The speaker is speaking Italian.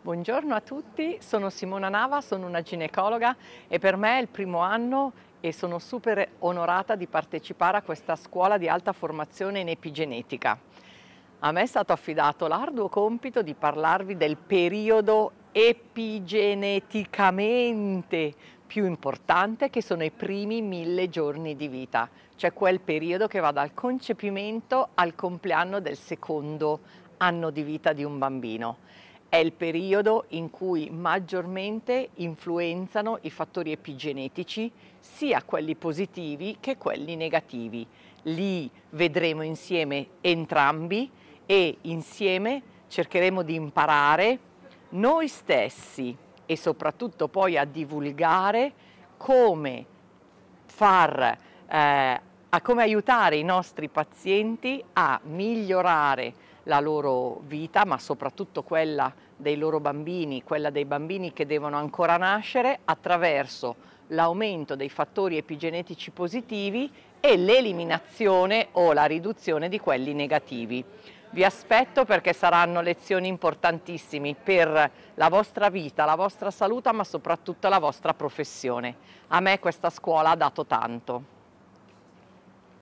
Buongiorno a tutti, sono Simona Nava, sono una ginecologa e per me è il primo anno e sono super onorata di partecipare a questa scuola di alta formazione in epigenetica. A me è stato affidato l'arduo compito di parlarvi del periodo epigeneticamente più importante che sono i primi mille giorni di vita, cioè quel periodo che va dal concepimento al compleanno del secondo anno di vita di un bambino è il periodo in cui maggiormente influenzano i fattori epigenetici, sia quelli positivi che quelli negativi. Li vedremo insieme entrambi e insieme cercheremo di imparare noi stessi e soprattutto poi a divulgare come far eh, a come aiutare i nostri pazienti a migliorare la loro vita, ma soprattutto quella dei loro bambini, quella dei bambini che devono ancora nascere, attraverso l'aumento dei fattori epigenetici positivi e l'eliminazione o la riduzione di quelli negativi. Vi aspetto perché saranno lezioni importantissime per la vostra vita, la vostra salute, ma soprattutto la vostra professione. A me questa scuola ha dato tanto.